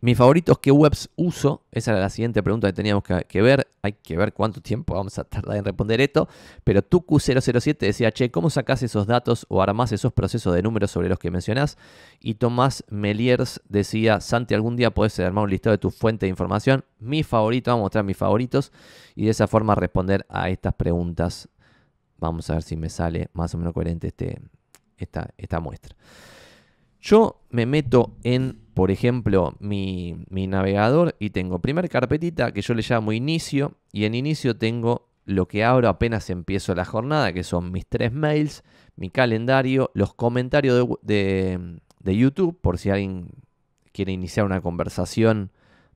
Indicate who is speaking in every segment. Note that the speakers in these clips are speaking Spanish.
Speaker 1: Mis favoritos, ¿qué webs uso? Esa era la siguiente pregunta que teníamos que, ver. Hay que ver cuánto tiempo vamos a tardar en responder esto. Pero q 007 decía, che, ¿cómo sacas esos datos o armas esos procesos de números sobre los que mencionás? Y Tomás Meliers decía, Santi, algún día podés armar un listado de tu fuente de información. Mi favorito, vamos a mostrar mis favoritos. Y de esa forma responder a estas preguntas. Vamos a ver si me sale más o menos coherente este, esta, esta muestra. Yo me meto en, por ejemplo, mi, navegador y tengo primer carpetita que yo le llamo inicio y en inicio tengo lo que abro apenas empiezo la jornada, que son mis tres mails, mi calendario, los comentarios de, de YouTube, por si alguien quiere iniciar una conversación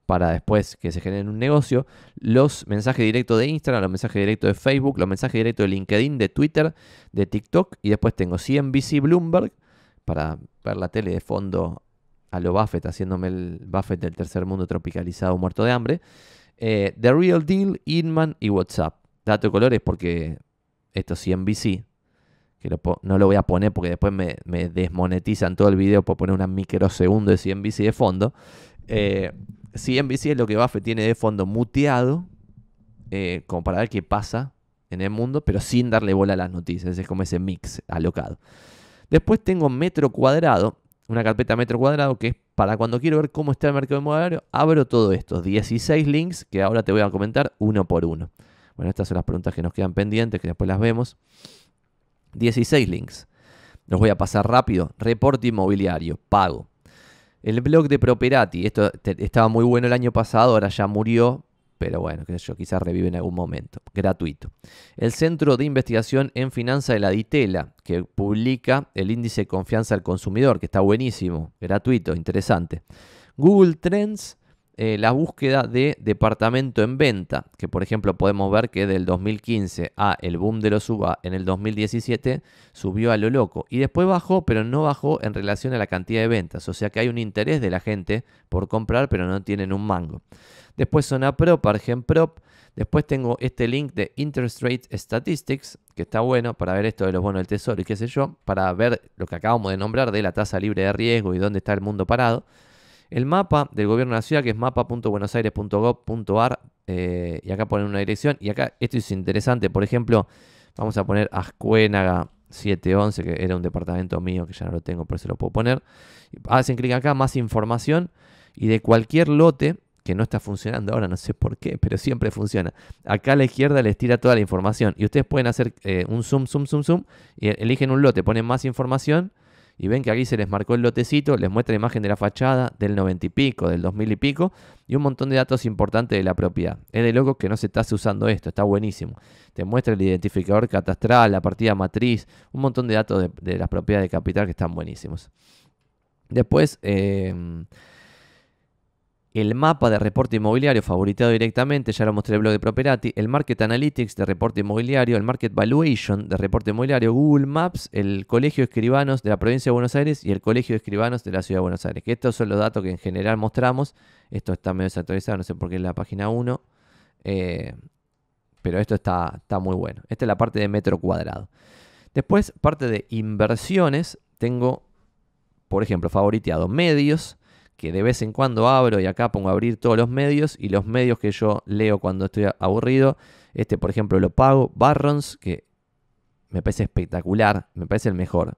Speaker 1: para después que se genere un negocio, los mensajes directos de Instagram, los mensajes directos de Facebook, los mensajes directos de LinkedIn, de Twitter, de TikTok, y después tengo CNBC Bloomberg, para ver la tele de fondo a lo Buffett, haciéndome el Buffett del tercer mundo tropicalizado muerto de hambre. Eh, The Real Deal, Inman y WhatsApp. Dato de colores porque esto sí NBC, que no lo voy a poner porque después me, desmonetizan todo el video por poner una microsegundos de CNBC de fondo. CNBC eh, es lo que Buffett tiene de fondo muteado, eh, como para ver qué pasa en el mundo, pero sin darle bola a las noticias. Es como ese mix alocado. Después tengo metro cuadrado, una carpeta metro cuadrado que es para cuando quiero ver cómo está el mercado inmobiliario, abro todo esto, 16 links que ahora te voy a comentar uno por uno. Bueno, estas son las preguntas que nos quedan pendientes, que después las vemos. 16 links. Los voy a pasar rápido. Reporte inmobiliario, pago. El blog de Properati, esto estaba muy bueno el año pasado, ahora ya murió, pero bueno, yo, quizás revive en algún momento. Gratuito. El Centro de Investigación en Finanza de la DITELA, que publica el índice de confianza al consumidor, que está buenísimo, gratuito, interesante. Google Trends eh, la búsqueda de departamento en venta, que por ejemplo podemos ver que del 2015 a el boom de los UBA en el 2017 subió a lo loco y después bajó, pero no bajó en relación a la cantidad de ventas, o sea que hay un interés de la gente por comprar, pero no tienen un mango. Después zona prop, argen prop, después tengo este link de Interest Rate Statistics, que está bueno para ver esto de los bonos del tesoro y qué sé yo, para ver lo que acabamos de nombrar de la tasa libre de riesgo y dónde está el mundo parado. El mapa del gobierno de la ciudad, que es mapa.buenosaires.gov.ar, eh, y acá ponen una dirección, y acá esto es interesante, por ejemplo, vamos a poner Ascuénaga 711, que era un departamento mío, que ya no lo tengo, pero se lo puedo poner. Hacen clic acá, más información, y de cualquier lote, que no está funcionando ahora, no sé por qué, pero siempre funciona. Acá a la izquierda les tira toda la información y ustedes pueden hacer eh, un zoom, zoom, zoom, zoom y eligen un lote, ponen más información y ven que aquí se les marcó el lotecito, les muestra la imagen de la fachada del 90 y pico, del 2000 y pico, y un montón de datos importantes de la propiedad. Es de loco que no se estás usando esto, está buenísimo. Te muestra el identificador catastral, la partida matriz, un montón de datos de, las propiedades de capital que están buenísimos. Después... Eh, el mapa de reporte inmobiliario favoritado directamente, ya lo mostré en el blog de Properati, el Market Analytics de reporte inmobiliario, el Market Valuation de reporte inmobiliario, Google Maps, el Colegio de Escribanos de la provincia de Buenos Aires y el Colegio de Escribanos de la ciudad de Buenos Aires. Que estos son los datos que en general mostramos. Esto está medio desactualizado, no sé por qué en la página 1. Eh, pero esto está, está muy bueno. Esta es la parte de metro cuadrado. Después, parte de inversiones, tengo, por ejemplo, favoriteado medios que de vez en cuando abro y acá pongo a abrir todos los medios y los medios que yo leo cuando estoy aburrido. Este, por ejemplo, lo pago. Barrons, que me parece espectacular, me parece el mejor.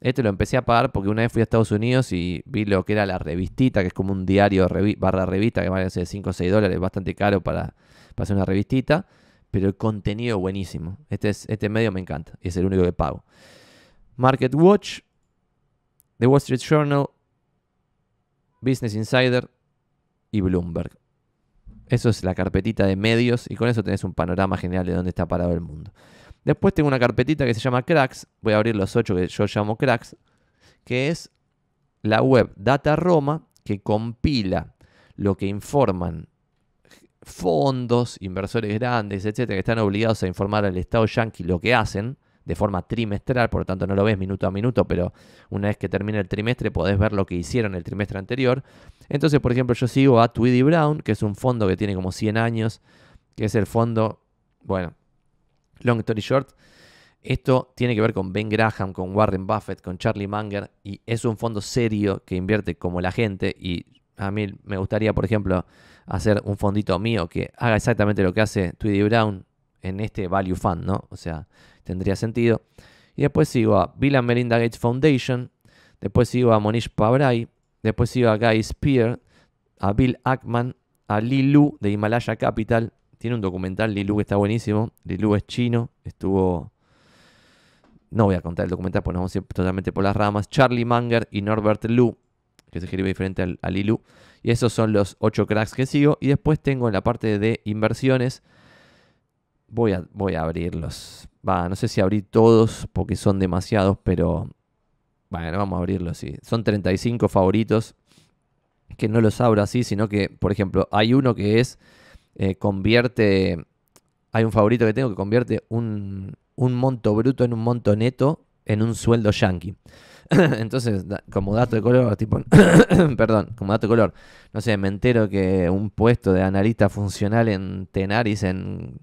Speaker 1: Este lo empecé a pagar porque una vez fui a Estados Unidos y vi lo que era la revistita, que es como un diario barra revista que vale hace 5 o 6 dólares, bastante caro para, para hacer una revistita, pero el contenido buenísimo. Este, es, este medio me encanta, Y es el único que pago. Market Watch, The Wall Street Journal, Business Insider y Bloomberg. Eso es la carpetita de medios y con eso tenés un panorama general de dónde está parado el mundo. Después tengo una carpetita que se llama Cracks. Voy a abrir los ocho que yo llamo Cracks, que es la web Data Roma que compila lo que informan fondos, inversores grandes, etcétera, que están obligados a informar al Estado Yankee lo que hacen de forma trimestral, por lo tanto no lo ves minuto a minuto, pero una vez que termine el trimestre podés ver lo que hicieron el trimestre anterior. Entonces, por ejemplo, yo sigo a Tweedy Brown, que es un fondo que tiene como 100 años, que es el fondo, bueno, long story short, esto tiene que ver con Ben Graham, con Warren Buffett, con Charlie Munger, y es un fondo serio que invierte como la gente. Y a mí me gustaría, por ejemplo, hacer un fondito mío que haga exactamente lo que hace Tweedy Brown, en este Value Fund, ¿no? O sea, tendría sentido. Y después sigo a Bill and Melinda Gates Foundation, después sigo a Monish Pabrai, después sigo a Guy Spear, a Bill Ackman, a Lilu de Himalaya Capital. Tiene un documental, Lilu, que está buenísimo. Lilu es chino, estuvo... No voy a contar el documental porque nos vamos ir totalmente por las ramas. Charlie Manger y Norbert Lu, que se escribe diferente a Lilu. Y esos son los ocho cracks que sigo. Y después tengo en la parte de inversiones Voy a, voy a abrirlos. Va, no sé si abrí todos porque son demasiados, pero bueno, vamos a abrirlos. Sí. Son 35 favoritos que no los abro así, sino que, por ejemplo, hay uno que es, eh, convierte, hay un favorito que tengo que convierte un, un monto bruto en un monto neto en un sueldo yankee. Entonces, como dato de color, tipo, perdón, como dato de color, no sé, me entero que un puesto de analista funcional en Tenaris en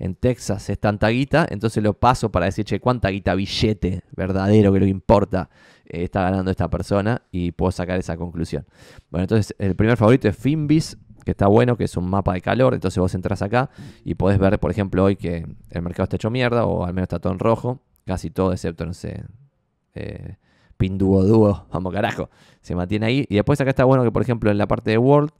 Speaker 1: en Texas es tanta guita, entonces lo paso para decir, che, cuánta guita billete verdadero que lo importa eh, está ganando esta persona y puedo sacar esa conclusión. Bueno, entonces el primer favorito es Finbis, que está bueno, que es un mapa de calor, entonces vos entras acá y podés ver, por ejemplo, hoy que el mercado está hecho mierda, o al menos está todo en rojo, casi todo, excepto, no sé, eh, dúo. vamos carajo, se mantiene ahí. Y después acá está bueno que, por ejemplo, en la parte de World,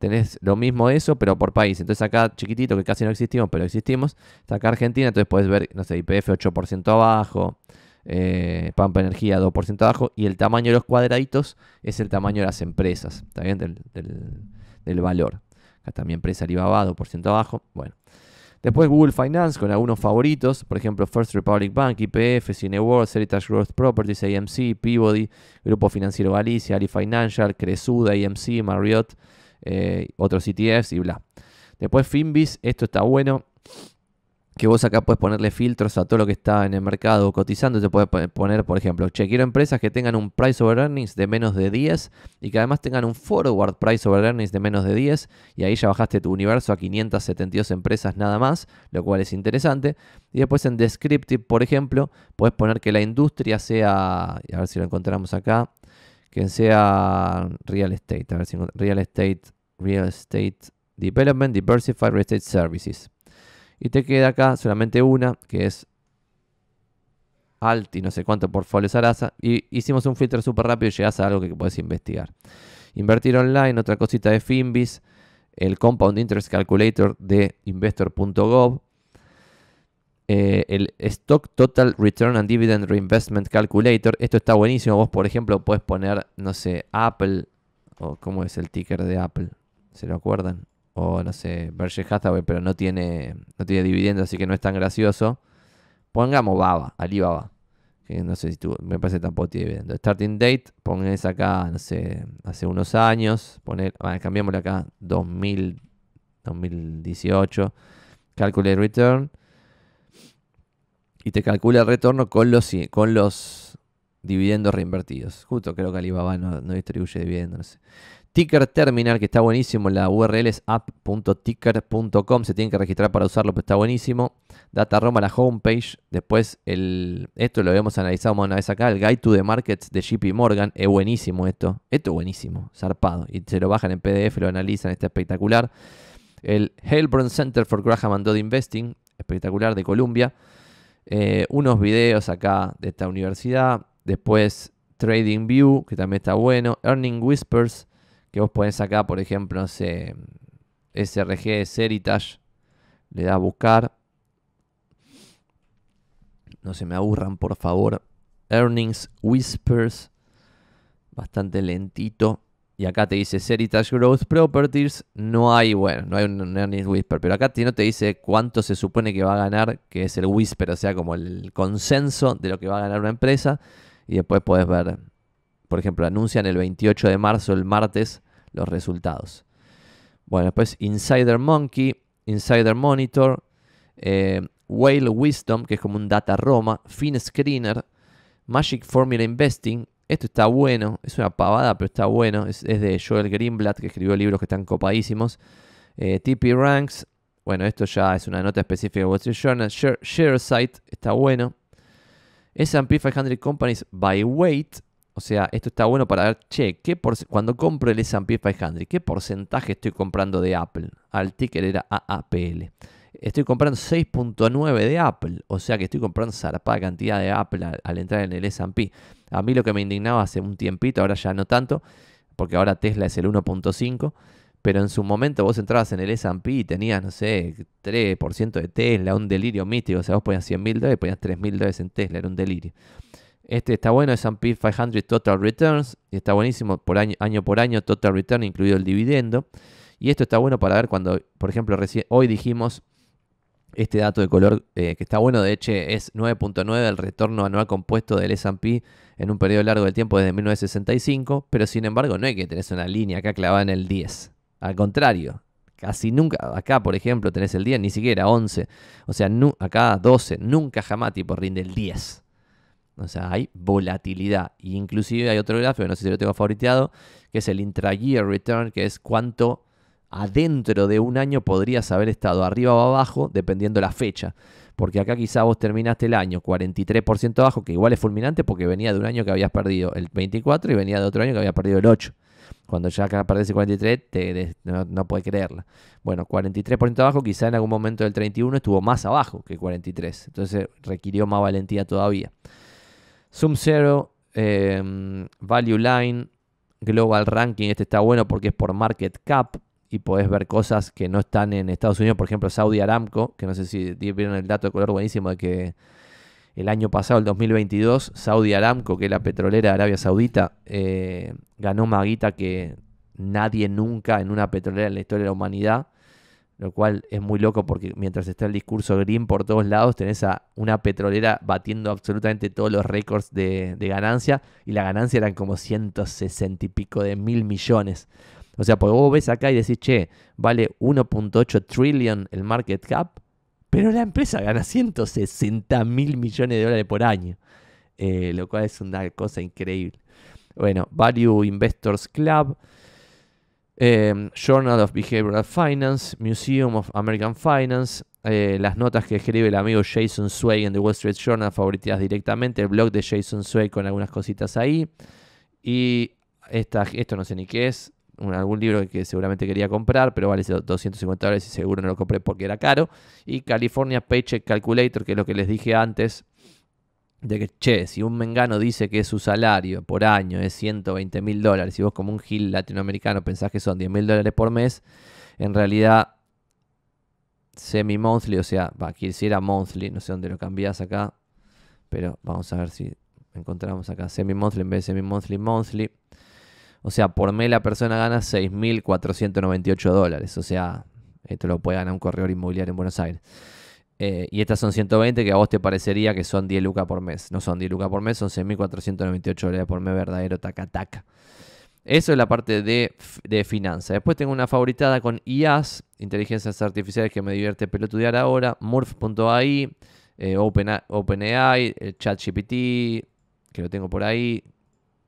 Speaker 1: tenés lo mismo eso, pero por país. Entonces acá chiquitito, que casi no existimos, pero existimos, está acá Argentina, entonces puedes ver, no sé, IPF 8% abajo, eh, Pampa Energía 2% abajo, y el tamaño de los cuadraditos es el tamaño de las empresas, También Del, del valor. Acá también empresa Alibaba 2% abajo, bueno. Después Google Finance con algunos favoritos, por ejemplo First Republic Bank, IPF, Cineworld, Heritage Growth Properties, AMC, Peabody, Grupo Financiero Galicia, Ali Financial, Cresuda, AMC, Marriott, eh, otros ETFs y bla. Después Finbis, esto está bueno, que vos acá puedes ponerle filtros a todo lo que está en el mercado cotizando. Te puedes poner, por ejemplo, che, quiero empresas que tengan un price over earnings de menos de 10 y que además tengan un forward price over earnings de menos de 10. Y ahí ya bajaste tu universo a 572 empresas nada más, lo cual es interesante. Y después en Descriptive, por ejemplo, puedes poner que la industria sea, a ver si lo encontramos acá, que sea real estate. A ver si real estate, real estate development, diversified real estate services. Y te queda acá solamente una, que es alt y no sé cuánto portfolio Sarasa. Y hicimos un filtro súper rápido y llegas a algo que puedes investigar. Invertir online, otra cosita de Finbis, el Compound Interest Calculator de investor.gov, eh, el Stock Total Return and Dividend Reinvestment Calculator. Esto está buenísimo. Vos, por ejemplo, puedes poner, no sé, Apple, o cómo es el ticker de Apple, ¿se lo acuerdan? O no sé, Berkshire Hathaway, pero no tiene, no tiene dividendos, así que no es tan gracioso. Pongamos Baba, Alibaba, que no sé si tú, me parece que tampoco tiene dividendos. Starting Date, pones acá, no sé, hace unos años, poner, acá, 2000, 2018. Calculate Return y te calcula el retorno con los, con los dividendos reinvertidos. Justo creo que Alibaba no, distribuye dividendos. Ticker Terminal, que está buenísimo, la URL es app.ticker.com, se tienen que registrar para usarlo, pero está buenísimo. Data Roma, la homepage, después el, esto lo habíamos analizado una vez acá, el Guide to the Markets de JP Morgan, es buenísimo esto, esto es buenísimo, zarpado, y se lo bajan en PDF, lo analizan, está espectacular. El Hellburn Center for Graham and Dodd Investing, espectacular, de Columbia. Eh, unos videos acá de esta universidad, después Trading View, que también está bueno, Earning Whispers, que vos podés sacar, por ejemplo, no SRG de le da a buscar. No se me aburran, por favor. Earnings Whispers, bastante lentito. Y acá te dice Seritage Growth Properties. No hay, bueno, no hay un Earnings Whisper, pero acá no te dice cuánto se supone que va a ganar, que es el Whisper, o sea, como el consenso de lo que va a ganar una empresa. Y después puedes ver, por ejemplo, anuncian el 28 de marzo, el martes, los resultados. Bueno, después Insider Monkey, Insider Monitor, eh, Whale Wisdom, que es como un Data Roma, Fin Screener. Magic Formula Investing, esto está bueno, es una pavada, pero está bueno. Es, de Joel Greenblatt, que escribió libros que están copadísimos. Eh, TP Ranks, bueno, esto ya es una nota específica de Wall Street Journal. Share, Site. está bueno. S&P 500 Companies by Weight, o sea, esto está bueno para ver, che, por, cuando compro el S&P 500, ¿qué porcentaje estoy comprando de Apple? Al ticker era AAPL. Estoy comprando 6.9 de Apple, o sea que estoy comprando zarpada cantidad de Apple al, al entrar en el S&P. A mí lo que me indignaba hace un tiempito, ahora ya no tanto, porque ahora Tesla es el 1.5, pero en su momento vos entrabas en el S&P y tenías, no sé, 3% de Tesla, un delirio místico, o sea, vos ponías 100.000 dólares y ponías 3.000 dólares en Tesla, era un delirio. Este está bueno, S&P 500 Total Returns, está buenísimo por año, por año, Total Return incluido el dividendo. Y esto está bueno para ver cuando, por ejemplo, recién, hoy dijimos este dato de color eh, que está bueno, de hecho es 9.9 el retorno anual compuesto del S&P en un periodo largo del tiempo desde 1965, pero sin embargo no hay que tener una línea acá clavada en el 10. Al contrario, casi nunca, acá por ejemplo tenés el 10, ni siquiera 11, o sea, acá 12, nunca jamás tipo rinde el 10. O sea, hay volatilidad. inclusive hay otro gráfico, no sé si lo tengo favoriteado, que es el intra-year return, que es cuánto adentro de un año podrías haber estado arriba o abajo, dependiendo la fecha porque acá quizá vos terminaste el año 43% abajo, que igual es fulminante porque venía de un año que habías perdido el 24 y venía de otro año que habías perdido el 8. Cuando ya acá perdés el 43, no, puedes creerla. Bueno, 43% abajo, quizá en algún momento del 31 estuvo más abajo que 43. Entonces requirió más valentía todavía. Zoom Zero, eh, Value Line, Global Ranking, este está bueno porque es por Market Cap y podés ver cosas que no están en Estados Unidos, por ejemplo Saudi Aramco, que no sé si vieron el dato de color buenísimo de que el año pasado, el 2022, Saudi Aramco, que es la petrolera de Arabia Saudita, eh, ganó más guita que nadie nunca en una petrolera en la historia de la humanidad, lo cual es muy loco porque mientras está el discurso green por todos lados, tenés a una petrolera batiendo absolutamente todos los récords de, ganancia y la ganancia eran como 160 y pico de mil millones. O sea, porque vos ves acá y decís, che, vale 1.8 trillion el market cap, pero la empresa gana 160 mil millones de dólares por año, eh, lo cual es una cosa increíble. Bueno, Value Investors Club, eh, Journal of Behavioral Finance, Museum of American Finance, eh, las notas que escribe el amigo Jason Sway en The Wall Street Journal, favoritas directamente, el blog de Jason Sway con algunas cositas ahí. Y esta, esto no sé ni qué es, un, algún libro que seguramente quería comprar, pero vale 250 dólares y seguro no lo compré porque era caro. Y California Paycheck Calculator, que es lo que les dije antes, de que, che, si un mengano dice que su salario por año es 120 mil dólares y vos como un gil latinoamericano pensás que son 10 mil dólares por mes, en realidad semi-monthly, o sea, va, era monthly, no sé dónde lo cambiás acá, pero vamos a ver si encontramos acá semi-monthly en vez de semi-monthly, monthly. O sea, por mes la persona gana 6.498 dólares. O sea, esto lo puede ganar un corredor inmobiliario en Buenos Aires. Eh, y estas son 120 que a vos te parecería que son 10 lucas por mes. No son 10 lucas por mes, son 6.498 dólares por mes verdadero, taca, taca. Eso es la parte de, de finanzas. Después tengo una favoritada con IAS, inteligencias artificiales que me divierte pelotudear ahora, Murph.ai, eh, OpenAI, eh, ChatGPT, que lo tengo por ahí,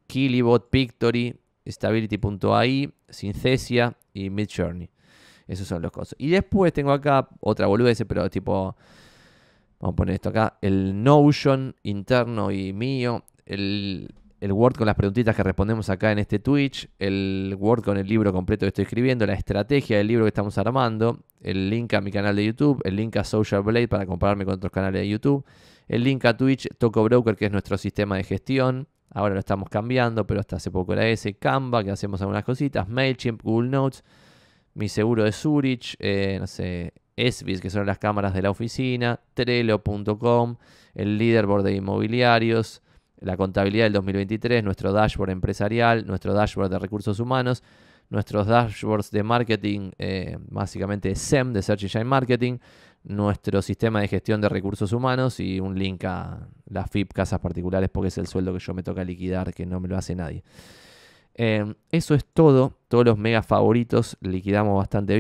Speaker 1: Kilibot, Pictory, Stability.ai, Synthesia y Midjourney. Esos son los cosas. Y después tengo acá otra boludez, pero tipo. Vamos a poner esto acá. El Notion interno y mío. El, Word con las preguntitas que respondemos acá en este Twitch, el Word con el libro completo que estoy escribiendo, la estrategia del libro que estamos armando, el link a mi canal de YouTube, el link a Social Blade para compararme con otros canales de YouTube, el link a Twitch, Toco Broker, que es nuestro sistema de gestión, Ahora lo estamos cambiando, pero hasta hace poco era ese. Canva, que hacemos algunas cositas. MailChimp, Google Notes, mi seguro de Zurich, eh, no sé, Esvis, que son las cámaras de la oficina, Trello.com, el leaderboard de inmobiliarios, la contabilidad del 2023, nuestro dashboard empresarial, nuestro dashboard de recursos humanos, nuestros dashboards de marketing, eh, básicamente SEM, de Search Engine Marketing, nuestro sistema de gestión de recursos humanos y un link a las FIP casas particulares porque es el sueldo que yo me toca liquidar, que no me lo hace nadie. Eh, eso es todo, todos los mega favoritos liquidamos bastante bien.